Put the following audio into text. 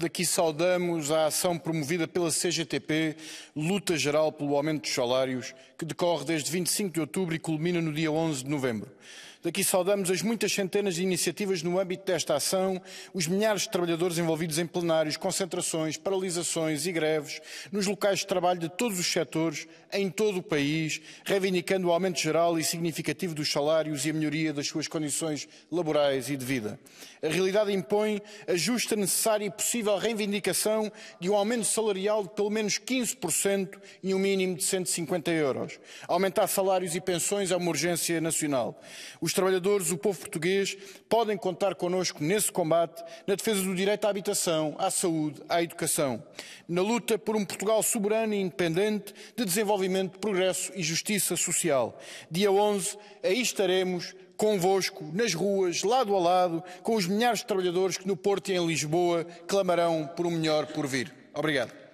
Daqui saudamos a ação promovida pela CGTP, Luta Geral pelo Aumento dos Salários, que decorre desde 25 de outubro e culmina no dia 11 de novembro. Daqui saudamos as muitas centenas de iniciativas no âmbito desta ação, os milhares de trabalhadores envolvidos em plenários, concentrações, paralisações e greves, nos locais de trabalho de todos os setores, em todo o país, reivindicando o aumento geral e significativo dos salários e a melhoria das suas condições laborais e de vida. A realidade impõe a justa, necessária e possível reivindicação de um aumento salarial de pelo menos 15% e um mínimo de 150 euros. Aumentar salários e pensões é uma urgência nacional. Os trabalhadores, o povo português, podem contar connosco nesse combate, na defesa do direito à habitação, à saúde, à educação, na luta por um Portugal soberano e independente, de desenvolvimento, progresso e justiça social. Dia 11, aí estaremos convosco, nas ruas, lado a lado, com os milhares de trabalhadores que no Porto e em Lisboa clamarão por um melhor porvir. Obrigado.